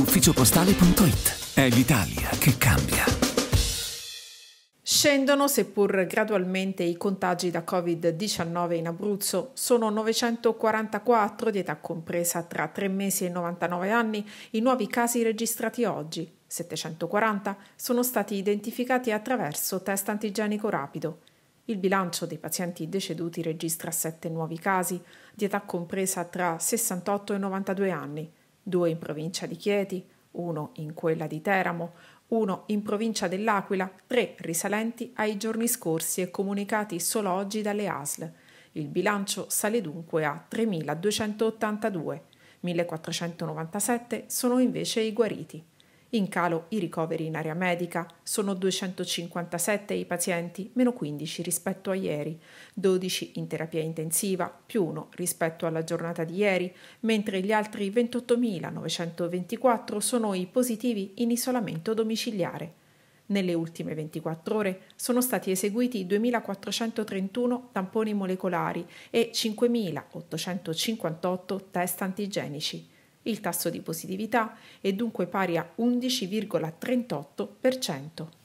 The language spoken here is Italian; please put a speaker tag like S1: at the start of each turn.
S1: ufficiopostale.it. È l'Italia che cambia. Scendono, seppur gradualmente, i contagi da Covid-19 in Abruzzo. Sono 944 di età compresa tra 3 mesi e 99 anni i nuovi casi registrati oggi. 740 sono stati identificati attraverso test antigenico rapido. Il bilancio dei pazienti deceduti registra 7 nuovi casi di età compresa tra 68 e 92 anni due in provincia di Chieti, uno in quella di Teramo, uno in provincia dell'Aquila, tre risalenti ai giorni scorsi e comunicati solo oggi dalle ASL. Il bilancio sale dunque a 3.282, 1.497 sono invece i guariti. In calo i ricoveri in area medica, sono 257 i pazienti, meno 15 rispetto a ieri, 12 in terapia intensiva, più 1 rispetto alla giornata di ieri, mentre gli altri 28.924 sono i positivi in isolamento domiciliare. Nelle ultime 24 ore sono stati eseguiti 2.431 tamponi molecolari e 5.858 test antigenici. Il tasso di positività è dunque pari a 11,38%.